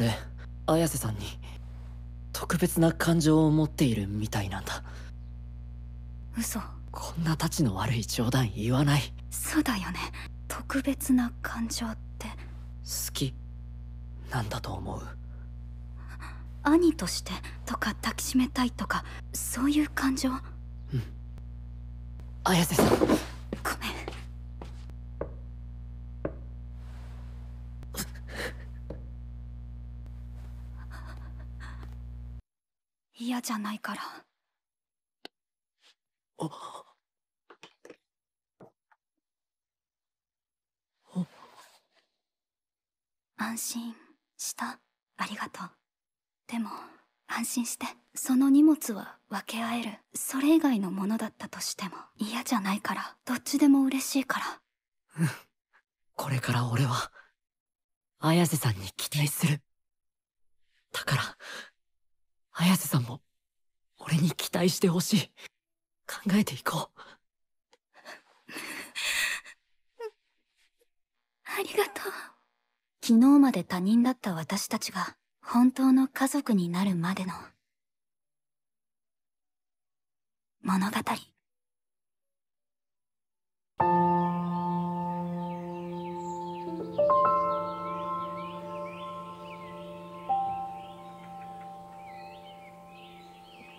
俺綾瀬さんに特別な感情を持っているみたいなんだ嘘こんなたちの悪い冗談言わないそうだよね特別な感情って好きなんだと思う兄としてとか抱きしめたいとかそういう感情うん綾瀬さん嫌じゃないからあ安心したありがとうでも安心してその荷物は分け合えるそれ以外のものだったとしても嫌じゃないからどっちでも嬉しいからうん これから俺は綾瀬さんに期待するだから綾瀬さんも俺に期待してほしい考えていこうありがとう昨日まで他人だった私たちが本当の家族になるまでの物語